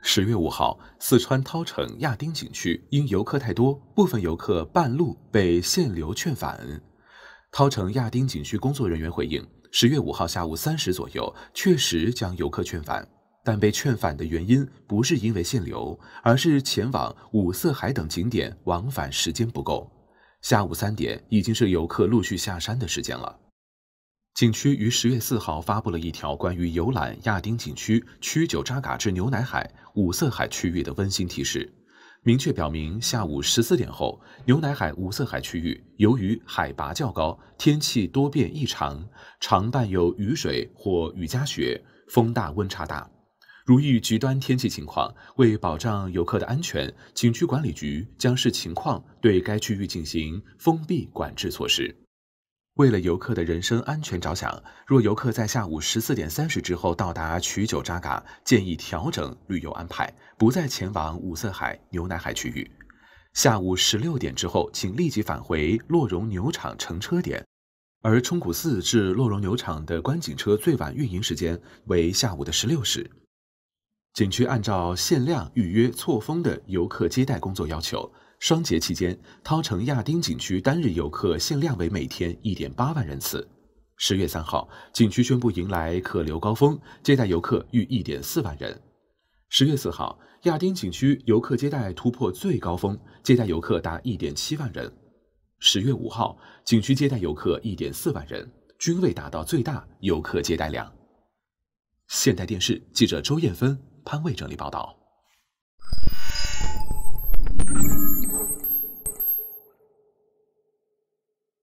十月五号，四川涛城亚丁景区因游客太多，部分游客半路被限流劝返。涛城亚丁景区工作人员回应：十月五号下午三时左右，确实将游客劝返，但被劝返的原因不是因为限流，而是前往五色海等景点往返时间不够。下午三点已经是游客陆续下山的时间了。景区于十月四号发布了一条关于游览亚丁景区曲九扎嘎至牛奶海五色海区域的温馨提示，明确表明下午十四点后，牛奶海五色海区域由于海拔较高，天气多变异常，常伴有雨水或雨夹雪，风大，温差大。如遇极端天气情况，为保障游客的安全，景区管理局将视情况对该区域进行封闭管制措施。为了游客的人身安全着想，若游客在下午十四点三十之后到达曲九扎嘎，建议调整旅游安排，不再前往五色海、牛奶海区域。下午十六点之后，请立即返回洛绒牛场乘车点。而冲古寺至洛绒牛场的观景车最晚运营时间为下午的十六时。景区按照限量预约、错峰的游客接待工作要求。双节期间，涛城亚丁景区单日游客限量为每天一点八万人次。十月三号，景区宣布迎来客流高峰，接待游客逾一点四万人。十月四号，亚丁景区游客接待突破最高峰，接待游客达一点七万人。十月五号，景区接待游客一点四万人，均未达到最大游客接待量。现代电视记者周艳芬、潘卫整理报道。Thank you.